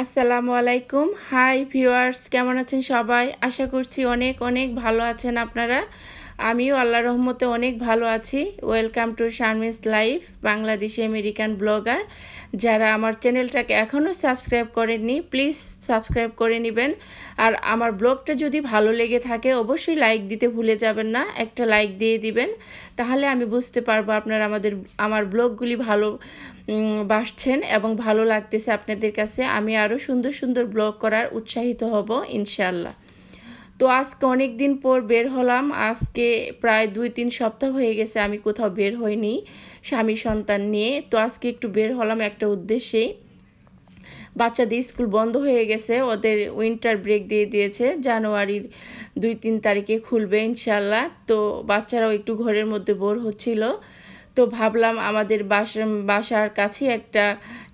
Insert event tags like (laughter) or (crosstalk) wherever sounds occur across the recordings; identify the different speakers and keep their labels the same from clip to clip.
Speaker 1: আসসালামু আলাইকুম hi viewers কেমন আছেন সবাই আশা করছি অনেক অনেক ভালো আছেন আপনারা আমিও আল্লাহ রহমতে অনেক ভালো আছি welcome to Sharmi's life Bangladeshi American blogger যারা আমার চ্যানেলটাকে এখনও সাবস্ক্রাইব করেননি প্লিজ সাবস্ক্রাইব করে নেবেন আর আমার ব্লগটা যদি ভালো লেগে থাকে অবশ্যই লাইক দিতে ভুলে যাবেন না একটা লাইক দিয়ে দিবেন তাহলে আমি বুঝতে পারবো আপনার আমাদের আমার ব্লগগুলি ভালো বাসছেন এবং ভালো লাগতেছে আপনাদের কাছে আমি আরও সুন্দর সুন্দর ব্লগ করার উৎসাহিত হব ইনশাল্লাহ তো আজকে অনেক দিন পর বের হলাম আজকে প্রায় দুই তিন সপ্তাহ হয়ে গেছে আমি কোথাও বের হইনি স্বামী সন্তান নিয়ে তো আজকে একটু বের হলাম একটা উদ্দেশ্যেই বাচ্চাদের স্কুল বন্ধ হয়ে গেছে ওদের উইন্টার ব্রেক দিয়ে দিয়েছে জানুয়ারির দুই তিন তারিখে খুলবে ইনশাল্লাহ তো বাচ্চারাও একটু ঘরের মধ্যে বোর হচ্ছিল তো ভাবলাম আমাদের বাসার কাছে একটা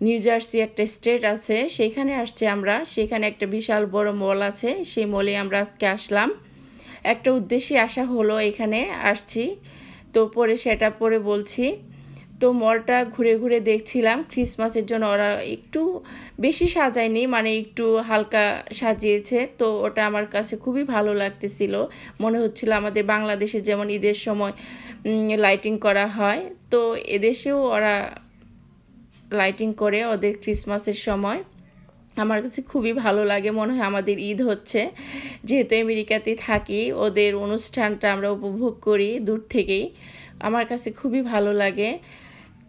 Speaker 1: নিউ জার্সি একটা স্টেট আছে সেখানে আসছে আমরা সেখানে একটা বিশাল বড় মল আছে সেই মলে আমরা আজকে আসলাম একটা উদ্দেশ্যে আসা হলো এখানে আসছি তো পরে সেটা পরে বলছি তো মলটা ঘুরে ঘুরে দেখছিলাম ক্রিসমাসের জন্য ওরা একটু বেশি সাজায়নি মানে একটু হালকা সাজিয়েছে তো ওটা আমার কাছে খুবই ভালো লাগতেছিল মনে হচ্ছিল আমাদের বাংলাদেশে যেমন ঈদের সময় লাইটিং করা হয় তো এদেশেও ওরা লাইটিং করে ওদের ক্রিসমাসের সময় আমার কাছে খুবই ভালো লাগে মনে হয় আমাদের ঈদ হচ্ছে যেহেতু আমেরিকাতে থাকি ওদের অনুষ্ঠানটা আমরা উপভোগ করি দূর থেকেই আমার কাছে খুবই ভালো লাগে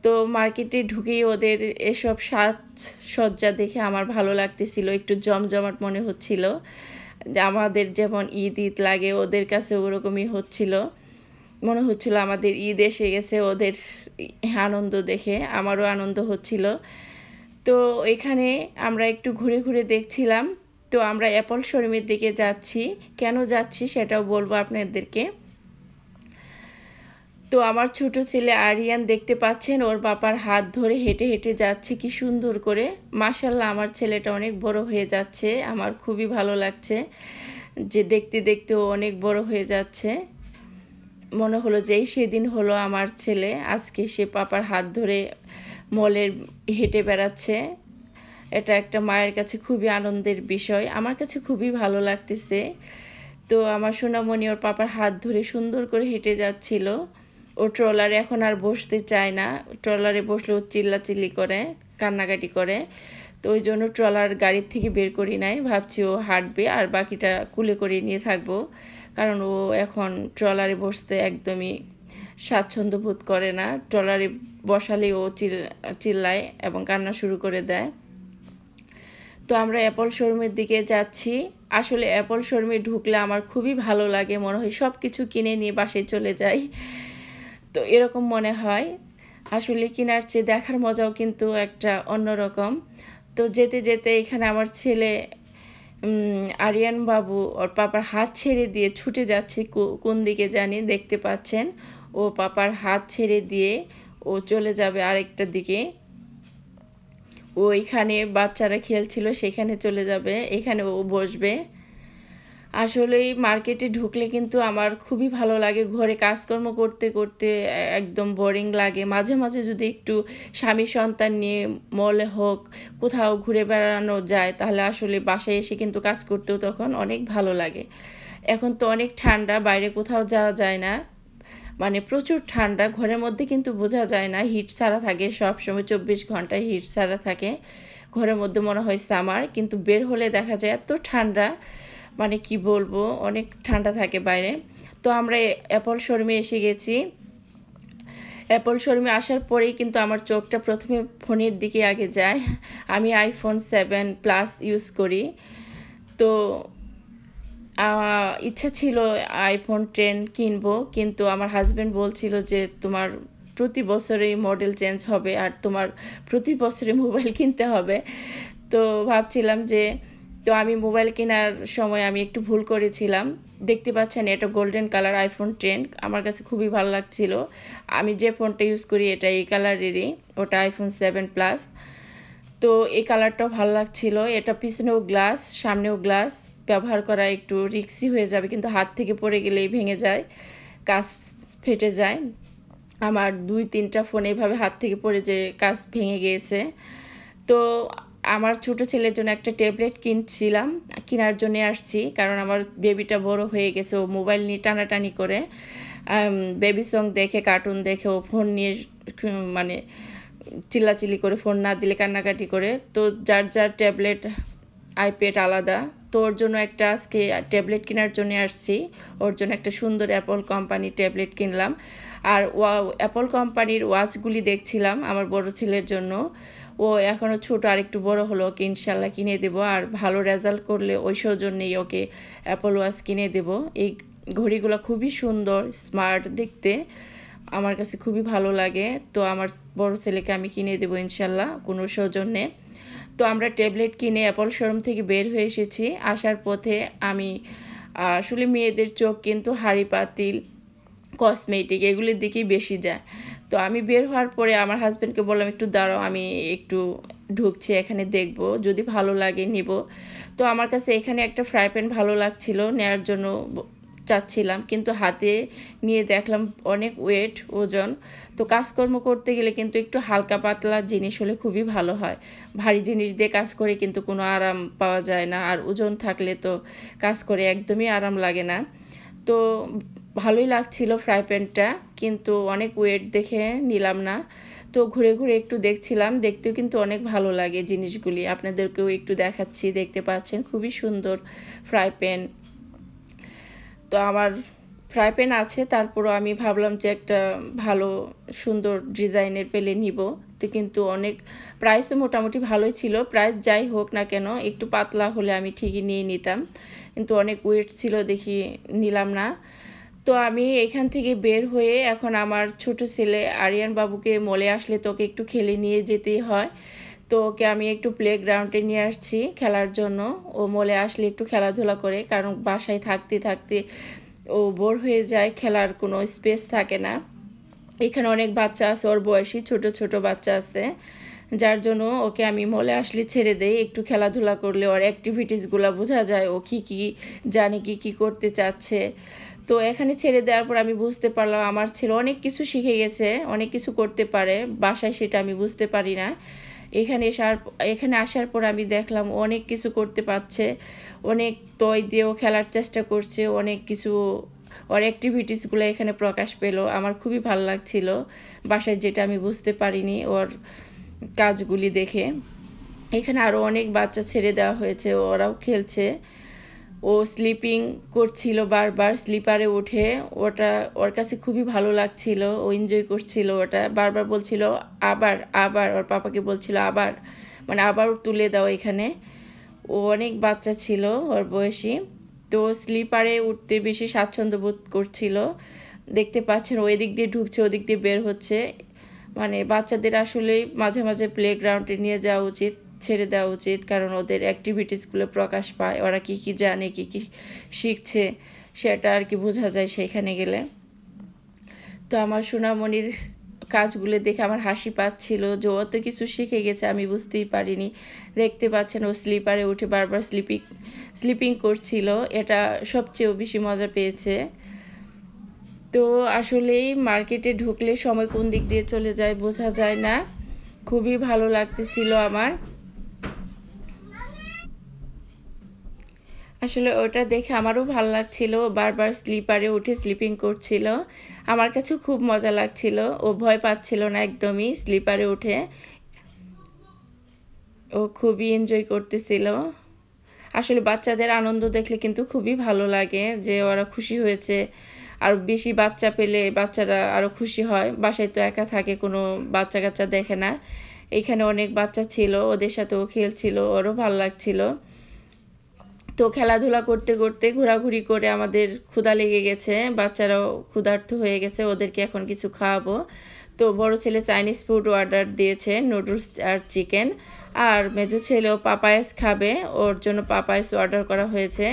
Speaker 1: তো মার্কেটে ঢুকেই ওদের এসব সাজসজ্জা দেখে আমার ভালো লাগতেছিল একটু জমজমাট মনে হচ্ছিল আমাদের যেমন ঈদ ঈদ লাগে ওদের কাছে ওরকমই হচ্ছিল মনে হচ্ছিল আমাদের ঈদ এসে গেছে ওদের আনন্দ দেখে আমারও আনন্দ হচ্ছিল তো এখানে আমরা একটু ঘুরে ঘুরে দেখছিলাম তো আমরা অ্যাপল শোরুমের দিকে যাচ্ছি কেন যাচ্ছি সেটাও বলবো আপনাদেরকে তো আমার ছোট ছেলে আরিয়ান দেখতে পাচ্ছেন ওর বাবার হাত ধরে হেঁটে হেঁটে যাচ্ছে কি সুন্দর করে মাসাল্লাহ আমার ছেলেটা অনেক বড় হয়ে যাচ্ছে আমার খুবই ভালো লাগছে যে দেখতে দেখতে ও অনেক বড় হয়ে যাচ্ছে মনে হলো যে সেদিন হলো আমার ছেলে আজকে সে পাপার হাত ধরে মলের হেঁটে বেড়াচ্ছে এটা একটা মায়ের কাছে খুবই আনন্দের বিষয় আমার কাছে খুবই ভালো লাগতেছে তো আমার সোনামণি ওর পাপার হাত ধরে সুন্দর করে হেঁটে যাচ্ছিল ও ট্রলারে এখন আর বসতে চায় না ট্রলারে বসলে ও চিল্লাচিল্লি করে কান্নাকাটি করে তো ওই জন্য ট্রলার গাড়ির থেকে বের করি নাই ভাবছি ও হাঁটবে আর বাকিটা কুলে করে নিয়ে থাকবো কারণ ও এখন ট্রলারে বসতে একদমই স্বাচ্ছন্দ্য বোধ করে না ট্রলারে বসালে ও চিল্লায় এবং কান্না শুরু করে দেয় তো আমরা অ্যাপল শোরুমের দিকে যাচ্ছি আসলে অ্যাপল শোরুমে ঢুকলে আমার খুবই ভালো লাগে মনে হয় সব কিছু কিনে নিয়ে বাসায় চলে যায় তো এরকম মনে হয় আসলে কেনার চেয়ে দেখার মজাও কিন্তু একটা অন্যরকম তো যেতে যেতে এখানে আমার ছেলে আরিয়ান বাবু ওর পাপার হাত ছেড়ে দিয়ে ছুটে যাচ্ছে কোন দিকে জানি দেখতে পাচ্ছেন ও পাপার হাত ছেড়ে দিয়ে ও চলে যাবে আরেকটা দিকে ও এখানে বাচ্চারা খেলছিল সেখানে চলে যাবে এখানে ও বসবে আসলেই মার্কেটে ঢুকলে কিন্তু আমার খুবই ভালো লাগে ঘরে কাজকর্ম করতে করতে একদম বোরিং লাগে মাঝে মাঝে যদি একটু স্বামী সন্তান নিয়ে মলে হোক কোথাও ঘুরে বেড়ানো যায় তাহলে আসলে বাসায় এসে কিন্তু কাজ করতেও তখন অনেক ভালো লাগে এখন তো অনেক ঠান্ডা বাইরে কোথাও যাওয়া যায় না মানে প্রচুর ঠান্ডা ঘরের মধ্যে কিন্তু বোঝা যায় না হিট ছাড়া থাকে সবসময় চব্বিশ ঘন্টায় হিট ছাড়া থাকে ঘরের মধ্যে মনে হয় সামার কিন্তু বের হলে দেখা যায় এত ঠান্ডা মানে কি বলবো অনেক ঠান্ডা থাকে বাইরে তো আমরা অ্যাপল শর্মে এসে গেছি অ্যাপল শোরুমে আসার পরেই কিন্তু আমার চোখটা প্রথমে ফোনের দিকে আগে যায় আমি আইফোন সেভেন প্লাস ইউজ করি তো ইচ্ছা ছিল আইফোন টেন কিনবো কিন্তু আমার হাজব্যান্ড বলছিল যে তোমার প্রতি বছরেই মডেল চেঞ্জ হবে আর তোমার প্রতি বছরে মোবাইল (laughs) কিনতে হবে তো ভাবছিলাম যে তো আমি মোবাইল কেনার সময় আমি একটু ভুল করেছিলাম দেখতে পাচ্ছেন এটা গোল্ডেন কালার আইফোন টেন আমার কাছে খুবই ভালো লাগছিল আমি যে ফোনটা ইউজ করি এটা এই কালারেরই ওটা আইফোন সেভেন প্লাস তো এই কালারটাও ভালো লাগছিল এটা পিছনেও গ্লাস সামনেও গ্লাস ব্যবহার করা একটু রিক্সি হয়ে যাবে কিন্তু হাত থেকে পড়ে গেলেই ভেঙে যায় কাজ ফেটে যায় আমার দুই তিনটা ফোন এভাবে হাত থেকে পড়ে যে কাজ ভেঙে গিয়েছে তো আমার ছোট ছেলের জন্য একটা ট্যাবলেট কিনছিলাম কেনার জন্য আসছি কারণ আমার বেবিটা বড় হয়ে গেছে ও মোবাইল নিয়ে টানাটানি করে বেবি সং দেখে কার্টুন দেখে ও ফোন নিয়ে মানে চিল্লাচিল্লি করে ফোন না দিলে কান্নাকাটি করে তো যার যার ট্যাবলেট আইপ্যাড আলাদা তো ওর জন্য একটা আজকে ট্যাবলেট কেনার জন্য আসছি ওর জন্য একটা সুন্দর অ্যাপল কোম্পানির ট্যাবলেট কিনলাম আর ওয়া অ্যাপল কোম্পানির ওয়াচগুলি দেখছিলাম আমার বড় ছেলের জন্য ও এখনও ছোট আর একটু বড় হলো ওকে ইনশাল্লাহ কিনে দেব আর ভালো রেজাল্ট করলে ওই সৌজন্যেই ওকে অ্যাপল ওয়াচ কিনে দেব এই ঘড়িগুলো খুবই সুন্দর স্মার্ট দেখতে আমার কাছে খুবই ভালো লাগে তো আমার বড় ছেলেকে আমি কিনে দেবো ইনশাল্লাহ কোনো সৌজন্যে তো আমরা ট্যাবলেট কিনে অ্যাপল শোরুম থেকে বের হয়ে এসেছি আসার পথে আমি আসলে মেয়েদের চোখ কিন্তু হাড়ি পাতিল কসমেটিক এগুলির দিকেই বেশি যায় তো আমি বের হওয়ার পরে আমার হাজব্যান্ডকে বললাম একটু দাঁড়াও আমি একটু ঢুকছি এখানে দেখব যদি ভালো লাগে নিব তো আমার কাছে এখানে একটা ফ্রাই প্যান ভালো লাগছিল নেওয়ার জন্য চাচ্ছিলাম কিন্তু হাতে নিয়ে দেখলাম অনেক ওয়েট ওজন তো কাজকর্ম করতে গেলে কিন্তু একটু হালকা পাতলা জিনিস হলে খুবই ভালো হয় ভারী জিনিস দিয়ে কাজ করে কিন্তু কোনো আরাম পাওয়া যায় না আর ওজন থাকলে তো কাজ করে একদমই আরাম লাগে না তো ভালোই লাগছিল ফ্রাই প্যানটা কিন্তু অনেক ওয়েট দেখে নিলাম না তো ঘুরে ঘুরে একটু দেখছিলাম দেখতেও কিন্তু অনেক ভালো লাগে জিনিসগুলি আপনাদেরকেও একটু দেখাচ্ছি দেখতে পাচ্ছেন খুবই সুন্দর ফ্রাই প্যান তো আমার ফ্রাই প্যান আছে তারপরও আমি ভাবলাম যে একটা ভালো সুন্দর ডিজাইনের পেলে নিব তো কিন্তু অনেক প্রাইসও মোটামুটি ভালোই ছিল প্রাইস যাই হোক না কেন একটু পাতলা হলে আমি ঠিকই নিয়ে নিতাম কিন্তু অনেক ওয়েট ছিল দেখি নিলাম না তো আমি এখান থেকে বের হয়ে এখন আমার ছোট ছেলে আরিয়ান বাবুকে মলে আসলে তোকে একটু খেলে নিয়ে যেতেই হয় তো ওকে আমি একটু প্লে গ্রাউন্ডে নিয়ে আসছি খেলার জন্য ও মলে আসলে একটু খেলাধুলা করে কারণ বাসায় থাকতে থাকতে ও বোর হয়ে যায় খেলার কোনো স্পেস থাকে না এখানে অনেক বাচ্চা আছে ওর বয়সী ছোট ছোট বাচ্চা আছে যার জন্য ওকে আমি মলে আসলে ছেড়ে দেই একটু খেলাধুলা করলে ওর অ্যাক্টিভিটিসগুলো বোঝা যায় ও কী কী জানে কি কি করতে চাচ্ছে তো এখানে ছেড়ে দেওয়ার পর আমি বুঝতে পারলাম আমার ছেলে অনেক কিছু শিখে গেছে অনেক কিছু করতে পারে বাসায় সেটা আমি বুঝতে পারি না এখানে আসার এখানে আসার পর আমি দেখলাম অনেক কিছু করতে পারছে অনেক তয় দিয়েও খেলার চেষ্টা করছে অনেক কিছু ওর অ্যাক্টিভিটিসগুলো এখানে প্রকাশ পেলো আমার খুবই ভালো লাগছিল বাসায় যেটা আমি বুঝতে পারিনি ওর কাজগুলি দেখে এখানে আরও অনেক বাচ্চা ছেড়ে দেওয়া হয়েছে ওরাও খেলছে ও স্লিপিং করছিল বারবার স্লিপারে উঠে ওটা ওর কাছে খুবই ভালো লাগছিল ও এনজয় করছিল ওটা বারবার বলছিল আবার আবার ওর পাপাকে বলছিল আবার মানে আবার তুলে দাও এখানে ও অনেক বাচ্চা ছিল ওর বয়সী তো স্লিপারে উঠতে বেশি স্বাচ্ছন্দ্য বোধ করছিল দেখতে পাচ্ছেন ওই দিক দিয়ে ঢুকছে ওদিক দিয়ে বের হচ্ছে মানে বাচ্চাদের আসলে মাঝে মাঝে প্লেগ্রাউন্ডে নিয়ে যাওয়া উচিত ছেড়ে দেওয়া উচিত কারণ ওদের অ্যাক্টিভিটিসগুলো প্রকাশ পায় ওরা কি কি জানে কি কি শিখছে সেটা আর কি বোঝা যায় সেখানে গেলে তো আমার সোনামণির কাজগুলো দেখে আমার হাসি পাচ্ছিল যে অত কিছু শিখে গেছে আমি বুঝতেই পারিনি দেখতে পাচ্ছেন ও স্লিপারে উঠে বারবার স্লিপিং স্লিপিং করছিল এটা সবচেয়েও বেশি মজা পেয়েছে তো আসলেই মার্কেটে ঢুকলে সময় কোন দিক দিয়ে চলে যায় বোঝা যায় না খুবই ভালো লাগতেছিল আমার আসলে ওটা দেখে আমারও ভাল লাগছিল বারবার স্লিপারে উঠে স্লিপিং করছিল আমার কাছে খুব মজা লাগছিল ও ভয় পাচ্ছিল না একদমই স্লিপারে উঠে ও খুবই এনজয় করতেছিল আসলে বাচ্চাদের আনন্দ দেখলে কিন্তু খুবই ভালো লাগে যে ওরা খুশি হয়েছে আর বেশি বাচ্চা পেলে বাচ্চারা আরও খুশি হয় বাসায় তো একা থাকে কোনো বাচ্চা কাচ্চা দেখে না এখানে অনেক বাচ্চা ছিল ওদের সাথেও খেলছিল ওরও ভাল লাগছিল তো খেলাধুলা করতে করতে ঘোরাঘুরি করে আমাদের ক্ষুধা লেগে গেছে বাচ্চারাও ক্ষুধার্ত হয়ে গেছে ওদেরকে এখন কিছু খাওয়াবো তো বড় ছেলে চাইনিজ ফুড অর্ডার দিয়েছে নুডলস আর চিকেন আর মেজো ছেলেও পাপায়াস খাবে ওর জন্য পাপায়াস অর্ডার করা হয়েছে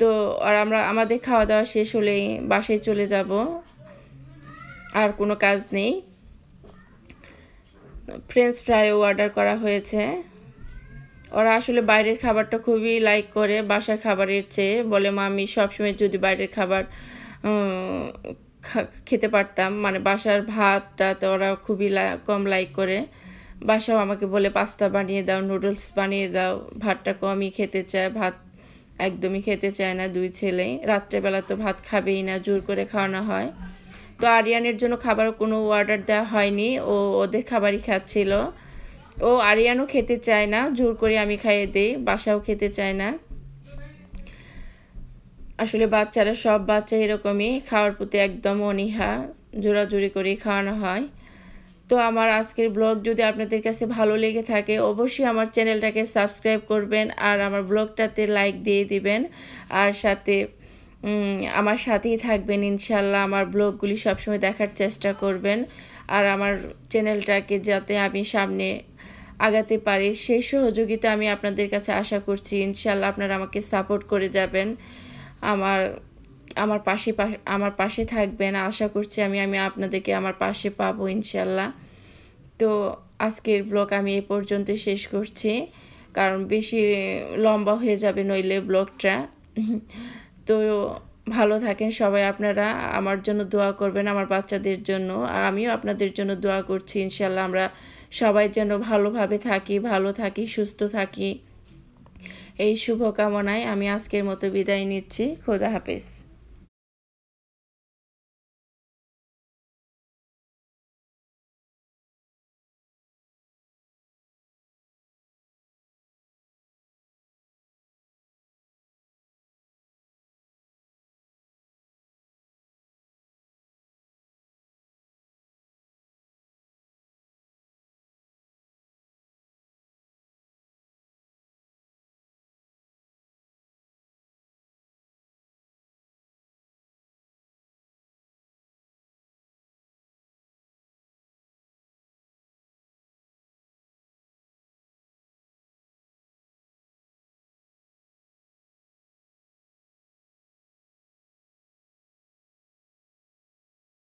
Speaker 1: তো আর আমরা আমাদের খাওয়া দাওয়া শেষ হলেই বাসায় চলে যাব আর কোনো কাজ নেই ফ্রেঞ্চ ফ্রাইও অর্ডার করা হয়েছে ওরা আসলে বাইরের খাবারটা খুবই লাইক করে বাসার খাবারের চেয়ে বলে মামি সবসময় যদি বাইরের খাবার খেতে পারতাম মানে বাসার ভাতটা তো ওরা খুবই কম লাইক করে বাসাও আমাকে বলে পাস্তা বানিয়ে দাও নুডলস বানিয়ে দাও ভাতটা কমই খেতে চায় ভাত একদমই খেতে চায় না দুই ছেলেই রাত্রেবেলা তো ভাত খাবেই না জোর করে খাওয়ানো হয় তো আরিয়ানের জন্য খাবার কোনো অর্ডার দেওয়া হয়নি ও ওদের খাবারই খাচ্ছিল ও আরিয়ানও খেতে চায় না জোর করে আমি খাইয়ে দিই বাসাও খেতে চায় না আসলে বাচ্চারা সব বাচ্চা এরকমই খাওয়ার প্রতি একদম অনীহা জোরাজুরি করে খাওয়ানো হয় তো আমার আজকের ব্লগ যদি আপনাদের কাছে ভালো লেগে থাকে অবশ্যই আমার চ্যানেলটাকে সাবস্ক্রাইব করবেন আর আমার ব্লগটাতে লাইক দিয়ে দিবেন আর সাথে আমার সাথেই থাকবেন ইনশাল্লাহ আমার ব্লগগুলি সবসময় দেখার চেষ্টা করবেন আর আমার চ্যানেলটাকে যাতে আমি সামনে আগাতে পারি সেই সহযোগিতা আমি আপনাদের কাছে আশা করছি ইনশাল্লাহ আপনারা আমাকে সাপোর্ট করে যাবেন আমার আমার পাশে আমার পাশে থাকবেন আশা করছি আমি আমি আপনাদেরকে আমার পাশে পাবো ইনশাল্লাহ তো আজকের ব্লগ আমি এ পর্যন্ত শেষ করছি কারণ বেশি লম্বা হয়ে যাবে নইলে ব্লগটা তো ভালো থাকেন সবাই আপনারা আমার জন্য দোয়া করবেন আমার বাচ্চাদের জন্য আর আমিও আপনাদের জন্য দোয়া করছি ইনশাল্লাহ আমরা সবাই যেন ভালোভাবে থাকি ভালো থাকি সুস্থ থাকি এই শুভকামনায় আমি আজকের মতো বিদায় নিচ্ছি খোদা হাফেজ